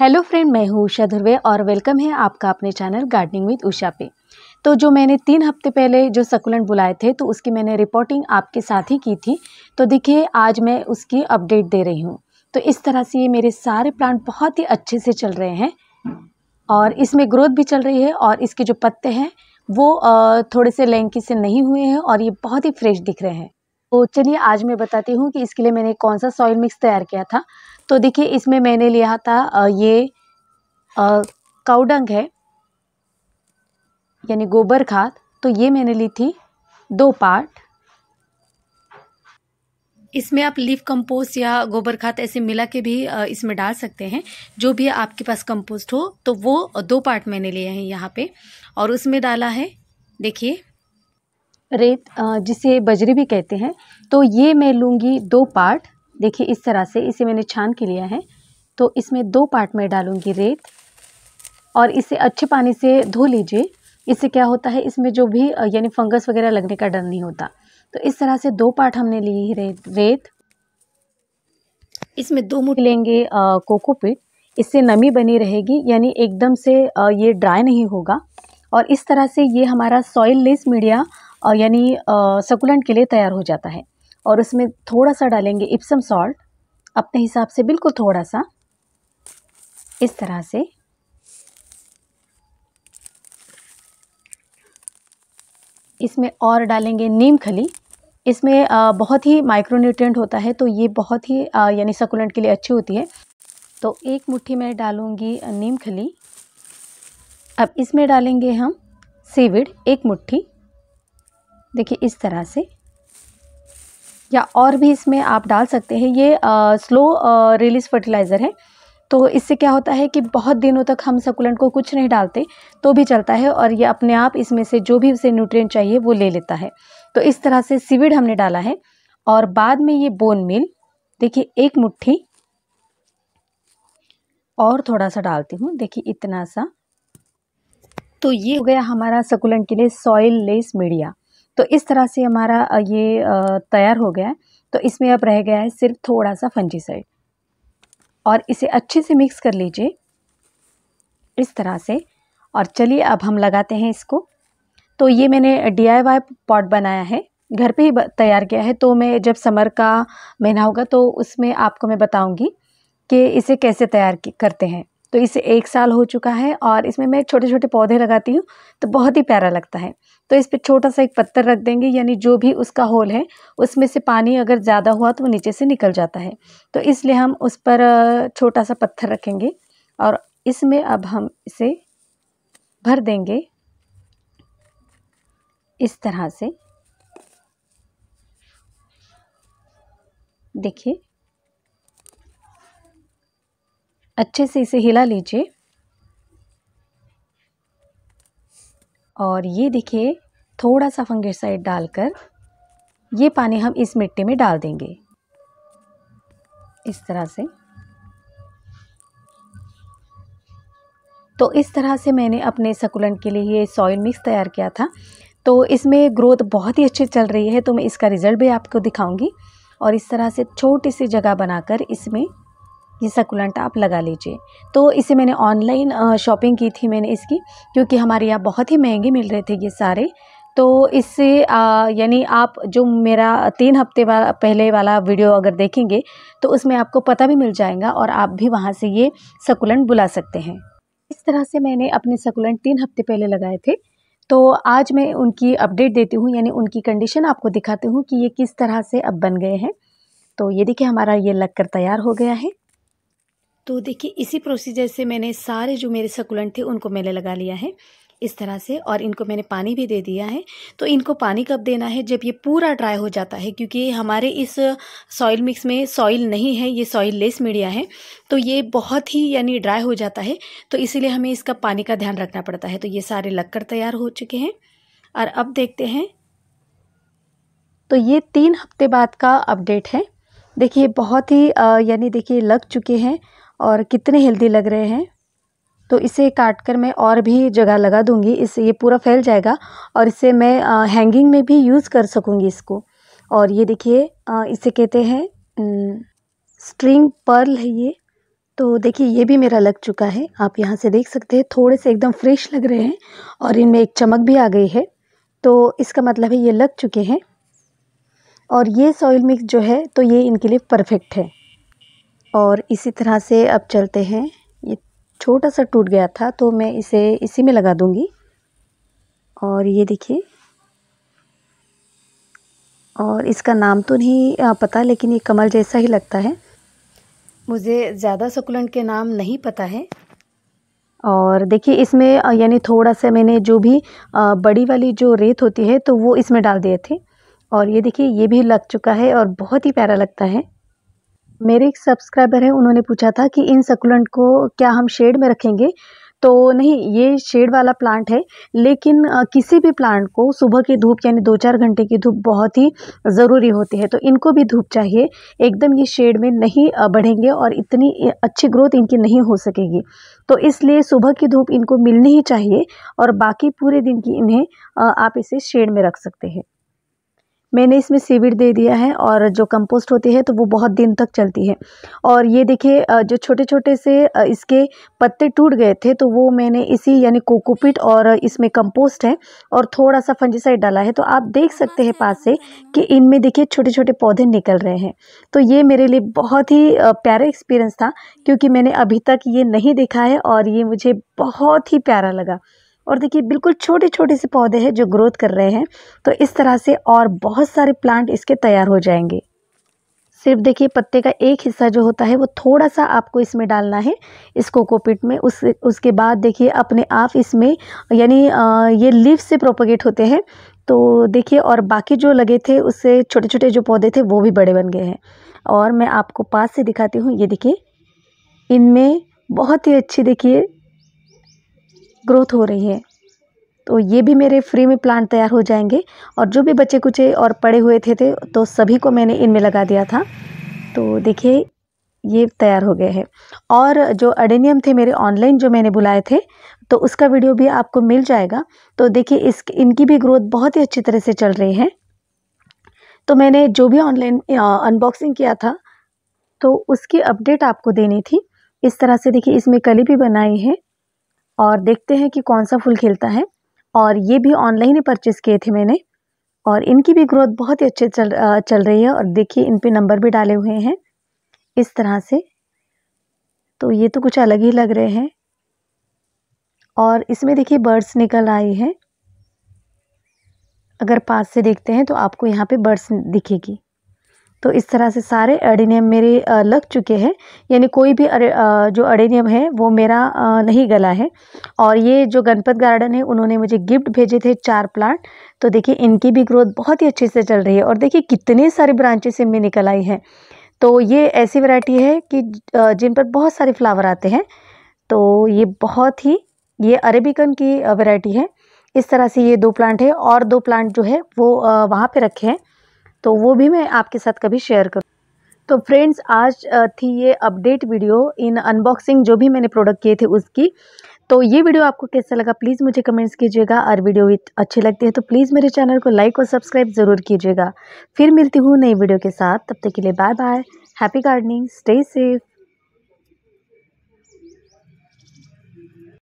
hello friend मैं हूँ उषा ध्रवे और वेलकम है आपका अपने चैनल गार्डनिंग विद उषा पे तो जो मैंने तीन हफ्ते पहले जो सकुलेंट बुलाए थे तो उसकी मैंने रिपोर्टिंग आपके साथ ही की थी तो देखिए आज मैं उसकी अपडेट दे रही हूँ तो इस तरह से ये मेरे सारे प्लांट बहुत ही अच्छे से चल रहे हैं और इसमें ग्रोथ भी चल रही है और इसके जो पत्ते हैं वो थोड़े से लेंकी से नहीं हुए हैं और ये बहुत ही फ्रेश दिख रहे हैं तो चलिए आज मैं बताती हूँ कि इसके लिए मैंने कौन सा सॉइल मिक्स तैयार किया था तो देखिए इसमें मैंने लिया था ये काउडंग है यानी गोबर खाद तो ये मैंने ली थी दो पार्ट इसमें आप लीफ कंपोस्ट या गोबर खाद ऐसे मिला के भी इसमें डाल सकते हैं जो भी आपके पास कंपोस्ट हो तो वो दो पार्ट मैंने लिए हैं यहाँ पे और उसमें डाला है देखिए रेत जिसे बजरी भी कहते हैं तो ये मैं लूँगी दो पार्ट देखिए इस तरह से इसे मैंने छान के लिया है तो इसमें दो पार्ट में डालूंगी रेत और इसे अच्छे पानी से धो लीजिए इससे क्या होता है इसमें जो भी यानी फंगस वगैरह लगने का डर नहीं होता तो इस तरह से दो पार्ट हमने ली रेत रेत इसमें दो मुठ लेंगे कोकोपीट इससे नमी बनी रहेगी यानी एकदम से आ, ये ड्राई नहीं होगा और इस तरह से ये हमारा सॉइल लेस मीडिया यानी सकुलेंट के लिए तैयार हो जाता है और उसमें थोड़ा सा डालेंगे इप्सम सॉल्ट अपने हिसाब से बिल्कुल थोड़ा सा इस तरह से इसमें और डालेंगे नीम खली इसमें बहुत ही माइक्रोन्यूट्रेंट होता है तो ये बहुत ही यानी सकुलेंट के लिए अच्छी होती है तो एक मुट्ठी में डालूँगी नीम खली अब इसमें डालेंगे हम सीविड एक मुट्ठी देखिए इस तरह से या और भी इसमें आप डाल सकते हैं ये आ, स्लो रिलीज़ फर्टिलाइज़र है तो इससे क्या होता है कि बहुत दिनों तक हम सकुलेंट को कुछ नहीं डालते तो भी चलता है और ये अपने आप इसमें से जो भी उसे न्यूट्रिएंट चाहिए वो ले लेता है तो इस तरह से सीविड हमने डाला है और बाद में ये बोन मिल देखिए एक मुट्ठी और थोड़ा सा डालती हूँ देखिए इतना सा तो ये हो गया हमारा सकुलेंट के लिए सॉइल लेस मीडिया तो इस तरह से हमारा ये तैयार हो गया है तो इसमें अब रह गया है सिर्फ थोड़ा सा फंजीसाइड और इसे अच्छे से मिक्स कर लीजिए इस तरह से और चलिए अब हम लगाते हैं इसको तो ये मैंने डी आई वाई पॉट बनाया है घर पे ही तैयार किया है तो मैं जब समर का महीना होगा तो उसमें आपको मैं बताऊंगी कि इसे कैसे तैयार करते हैं तो इसे एक साल हो चुका है और इसमें मैं छोटे छोटे पौधे लगाती हूँ तो बहुत ही प्यारा लगता है तो इस पर छोटा सा एक पत्थर रख देंगे यानी जो भी उसका होल है उसमें से पानी अगर ज़्यादा हुआ तो वो नीचे से निकल जाता है तो इसलिए हम उस पर छोटा सा पत्थर रखेंगे और इसमें अब हम इसे भर देंगे इस तरह से देखिए अच्छे से इसे हिला लीजिए और ये देखिए थोड़ा सा फंगिसाइड डालकर ये पानी हम इस मिट्टी में डाल देंगे इस तरह से तो इस तरह से मैंने अपने सकुलेंट के लिए ये सॉइल मिक्स तैयार किया था तो इसमें ग्रोथ बहुत ही अच्छी चल रही है तो मैं इसका रिज़ल्ट भी आपको दिखाऊंगी और इस तरह से छोटी सी जगह बनाकर इसमें ये सकुलेंट आप लगा लीजिए तो इसे मैंने ऑनलाइन शॉपिंग की थी मैंने इसकी क्योंकि हमारे यहाँ बहुत ही महंगे मिल रहे थे ये सारे तो इससे यानी आप जो मेरा तीन हफ्ते वाला पहले वाला वीडियो अगर देखेंगे तो उसमें आपको पता भी मिल जाएगा और आप भी वहाँ से ये सकुलेंट बुला सकते हैं इस तरह से मैंने अपने सकुलेंट तीन हफ्ते पहले लगाए थे तो आज मैं उनकी अपडेट देती हूँ यानी उनकी कंडीशन आपको दिखाती हूँ कि ये किस तरह से अब बन गए हैं तो ये देखिए हमारा ये लग कर तैयार हो गया है तो देखिए इसी प्रोसीजर से मैंने सारे जो मेरे सकुलेंट थे उनको मैंने लगा लिया है इस तरह से और इनको मैंने पानी भी दे दिया है तो इनको पानी कब देना है जब ये पूरा ड्राई हो जाता है क्योंकि हमारे इस सॉइल मिक्स में सॉइल नहीं है ये सॉइल लेस मीडिया है तो ये बहुत ही यानी ड्राई हो जाता है तो इसीलिए हमें इसका पानी का ध्यान रखना पड़ता है तो ये सारे लगकर तैयार हो चुके हैं और अब देखते हैं तो ये तीन हफ्ते बाद का अपडेट है देखिए बहुत ही यानी देखिए लग चुके हैं और कितने हेल्दी लग रहे हैं तो इसे काट कर मैं और भी जगह लगा दूँगी इससे ये पूरा फैल जाएगा और इसे मैं हैंगिंग में भी यूज़ कर सकूँगी इसको और ये देखिए इसे कहते हैं स्ट्रिंग पर्ल है ये तो देखिए ये भी मेरा लग चुका है आप यहाँ से देख सकते हैं थोड़े से एकदम फ्रेश लग रहे हैं और इनमें एक चमक भी आ गई है तो इसका मतलब है ये लग चुके हैं और ये सॉइल मिक्स जो है तो ये इनके लिए परफेक्ट है और इसी तरह से अब चलते हैं ये छोटा सा टूट गया था तो मैं इसे इसी में लगा दूँगी और ये देखिए और इसका नाम तो नहीं पता लेकिन ये कमल जैसा ही लगता है मुझे ज़्यादा सकुलेंट के नाम नहीं पता है और देखिए इसमें यानी थोड़ा सा मैंने जो भी बड़ी वाली जो रेत होती है तो वो इसमें डाल दिए थे और ये देखिए ये भी लग चुका है और बहुत ही प्यारा लगता है मेरे एक सब्सक्राइबर है उन्होंने पूछा था कि इन सकुलेंट को क्या हम शेड में रखेंगे तो नहीं ये शेड वाला प्लांट है लेकिन किसी भी प्लांट को सुबह की धूप यानी दो चार घंटे की धूप बहुत ही ज़रूरी होती है तो इनको भी धूप चाहिए एकदम ये शेड में नहीं बढ़ेंगे और इतनी अच्छी ग्रोथ इनकी नहीं हो सकेगी तो इसलिए सुबह की धूप इनको मिलनी ही चाहिए और बाकी पूरे दिन की इन्हें आप इसे शेड में रख सकते हैं मैंने इसमें सीविड दे दिया है और जो कंपोस्ट होती है तो वो बहुत दिन तक चलती है और ये देखिए जो छोटे छोटे से इसके पत्ते टूट गए थे तो वो मैंने इसी यानी कोकोपिट और इसमें कंपोस्ट है और थोड़ा सा फंजीसाइड डाला है तो आप देख सकते हैं पास से कि इनमें देखिए छोटे छोटे पौधे निकल रहे हैं तो ये मेरे लिए बहुत ही प्यारा एक्सपीरियंस था क्योंकि मैंने अभी तक ये नहीं देखा है और ये मुझे बहुत ही प्यारा लगा और देखिए बिल्कुल छोटे-छोटे से पौधे हैं जो ग्रोथ कर रहे हैं तो इस तरह से और बहुत सारे प्लांट इसके तैयार हो जाएंगे सिर्फ देखिए पत्ते का एक हिस्सा जो होता है वो थोड़ा सा आपको इसमें डालना है इस कोकोपिट में उस उसके बाद देखिए अपने आप इसमें यानी ये लीव से प्रोपोगेट होते हैं तो देखिए और बाकी जो लगे थे उससे छोटे छोटे जो पौधे थे वो भी बड़े बन गए हैं और मैं आपको पास से दिखाती हूँ ये देखिए इनमें बहुत ही अच्छी देखिए ग्रोथ हो रही है तो ये भी मेरे फ्री में प्लांट तैयार हो जाएंगे और जो भी बच्चे कुचे और पड़े हुए थे थे तो सभी को मैंने इनमें लगा दिया था तो देखिए ये तैयार हो गए हैं और जो अडेनियम थे मेरे ऑनलाइन जो मैंने बुलाए थे तो उसका वीडियो भी आपको मिल जाएगा तो देखिए इस इनकी भी ग्रोथ बहुत ही अच्छी तरह से चल रही है तो मैंने जो भी ऑनलाइन अनबॉक्सिंग किया था तो उसकी अपडेट आपको देनी थी इस तरह से देखिए इसमें कली भी बनाई है और देखते हैं कि कौन सा फूल खिलता है और ये भी ऑनलाइन ही परचेज़ किए थे मैंने और इनकी भी ग्रोथ बहुत ही अच्छे चल चल रही है और देखिए इन पे नंबर भी डाले हुए हैं इस तरह से तो ये तो कुछ अलग ही लग रहे हैं और इसमें देखिए बर्ड्स निकल आई हैं अगर पास से देखते हैं तो आपको यहाँ पे बर्ड्स दिखेगी तो इस तरह से सारे अडेनियम मेरे लग चुके हैं यानी कोई भी अरे जो अडेनियम है वो मेरा नहीं गला है और ये जो गणपत गार्डन है उन्होंने मुझे गिफ्ट भेजे थे चार प्लांट तो देखिए इनकी भी ग्रोथ बहुत ही अच्छे से चल रही है और देखिए कितने सारे ब्रांचेस इनमें निकल आई हैं तो ये ऐसी वैरायटी है कि जिन पर बहुत सारे फ्लावर आते हैं तो ये बहुत ही ये अरेबिकन की वैरायटी है इस तरह से ये दो प्लांट है और दो प्लांट जो है वो वहाँ पे रखे हैं तो वो भी मैं आपके साथ कभी शेयर करूँ तो फ्रेंड्स आज थी ये अपडेट वीडियो इन अनबॉक्सिंग जो भी मैंने प्रोडक्ट किए थे उसकी तो ये वीडियो आपको कैसा लगा प्लीज़ मुझे कमेंट्स कीजिएगा और वीडियो अच्छी लगती है तो प्लीज़ मेरे चैनल को लाइक और सब्सक्राइब ज़रूर कीजिएगा फिर मिलती हूँ नई वीडियो के साथ तब तक के लिए bye bye happy gardening stay safe